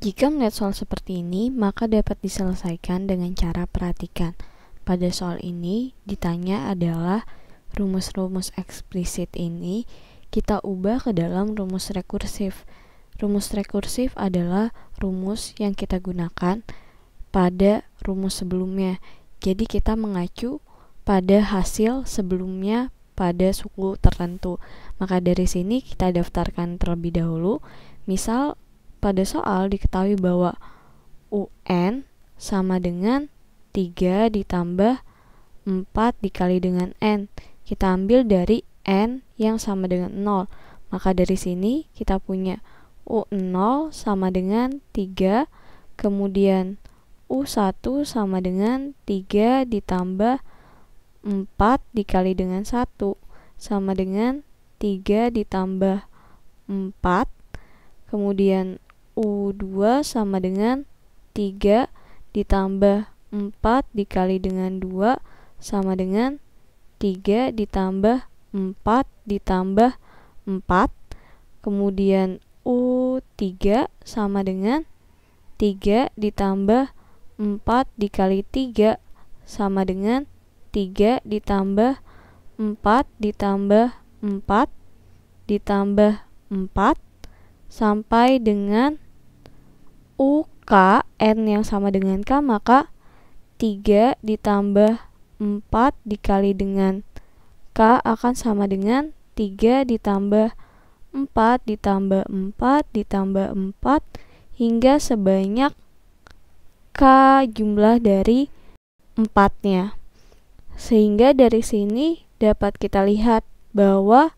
Jika melihat soal seperti ini, maka dapat diselesaikan dengan cara perhatikan. Pada soal ini, ditanya adalah rumus-rumus eksplisit ini kita ubah ke dalam rumus rekursif. Rumus rekursif adalah rumus yang kita gunakan pada rumus sebelumnya. Jadi kita mengacu pada hasil sebelumnya pada suku tertentu. Maka dari sini kita daftarkan terlebih dahulu. Misal pada soal diketahui bahwa UN sama dengan 3 ditambah 4 dikali dengan N. Kita ambil dari N yang sama dengan 0. Maka dari sini kita punya U0 sama dengan 3, kemudian U1 sama dengan 3 ditambah 4 dikali dengan 1 sama dengan 3 ditambah 4 kemudian U2 sama dengan 3 ditambah 4 dikali dengan 2 sama dengan 3 ditambah 4 ditambah 4 kemudian U3 sama dengan 3 ditambah 4 dikali 3 sama dengan 3 ditambah 4 ditambah 4 ditambah 4 sampai dengan U K N yang sama dengan K maka 3 ditambah 4 dikali dengan K akan sama dengan 3 ditambah 4 ditambah 4 ditambah 4 hingga sebanyak K jumlah dari 4-nya. Sehingga dari sini dapat kita lihat bahwa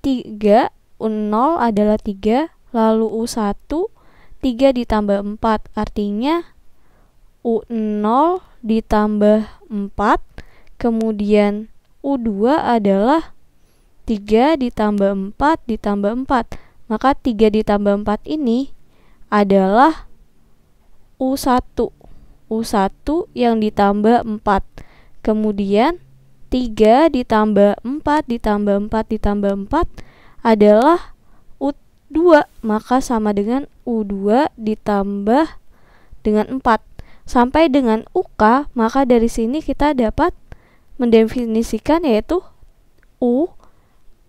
3 0 adalah 3, lalu U1 3 ditambah 4 artinya U0 ditambah 4 kemudian U2 adalah 3 ditambah 4 ditambah 4 maka 3 ditambah 4 ini adalah U1 U1 yang ditambah 4 kemudian 3 ditambah 4 ditambah 4 ditambah 4 adalah U2 maka sama dengan U2 ditambah dengan 4 sampai dengan UK maka dari sini kita dapat mendefinisikan yaitu U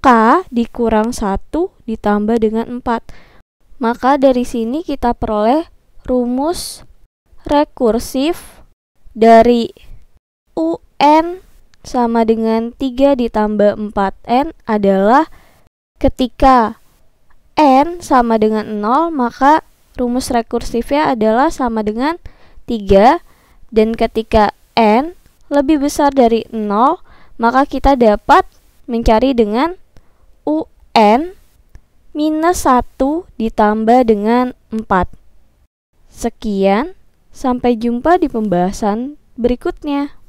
K dikurang 1 ditambah dengan 4 maka dari sini kita peroleh rumus rekursif dari UN sama dengan 3 ditambah 4N adalah ketika n sama dengan 0 maka rumus rekursifnya adalah sama dengan 3 dan ketika n lebih besar dari 0 maka kita dapat mencari dengan un minus 1 ditambah dengan 4. Sekian, sampai jumpa di pembahasan berikutnya.